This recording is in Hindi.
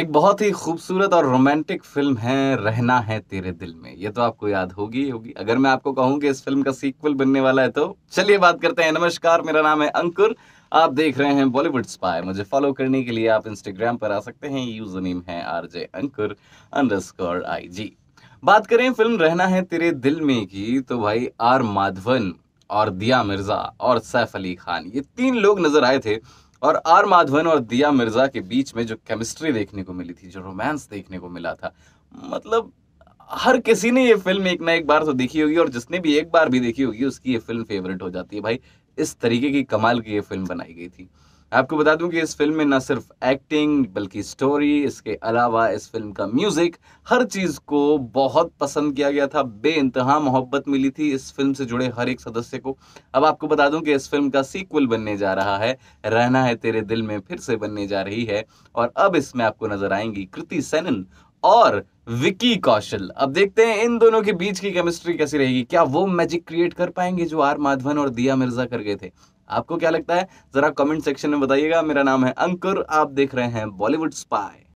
एक बहुत ही खूबसूरत और रोमांटिक फिल्म है रहना है तेरे दिल में ये तो आपको याद होगी होगी अगर मैं आपको कहूं कि इस फिल्म का सीक्वल बनने वाला है तो चलिए बात करते हैं नमस्कार मेरा नाम है अंकुर आप देख रहे हैं बॉलीवुड स्पाय मुझे फॉलो करने के लिए आप इंस्टाग्राम पर आ सकते हैं यूजर नेम है आरजे अंकुर अंडरस्कोर जी बात करें फिल्म रहना है तेरे दिल में की तो भाई आर माधवन और दिया मिर्जा और सैफ अली खान ये तीन लोग नजर आए थे और आर माधवन और दिया मिर्जा के बीच में जो केमिस्ट्री देखने को मिली थी जो रोमांस देखने को मिला था मतलब हर किसी ने ये फिल्म एक ना एक बार तो देखी होगी और जिसने भी एक बार भी देखी होगी उसकी ये फिल्म फेवरेट हो जाती है भाई इस तरीके की कमाल की ये फिल्म बनाई गई थी आपको बता दूं कि इस फिल्म में न सिर्फ एक्टिंग बल्कि स्टोरी इसके अलावा इस फिल्म का म्यूजिक हर चीज को बहुत पसंद किया गया था बे इंतहा मोहब्बत मिली थी इस फिल्म से जुड़े हर एक सदस्य को अब आपको बता दूं कि इस फिल्म का सीक्वल बनने जा रहा है रहना है तेरे दिल में फिर से बनने जा रही है और अब इसमें आपको नजर आएंगी कृति सेनन और विकी कौशल अब देखते हैं इन दोनों के बीच की केमिस्ट्री कैसी रहेगी क्या वो मैजिक क्रिएट कर पाएंगे जो आर माधवन और दिया मिर्जा कर गए थे आपको क्या लगता है जरा कमेंट सेक्शन में बताइएगा मेरा नाम है अंकुर आप देख रहे हैं बॉलीवुड स्पाई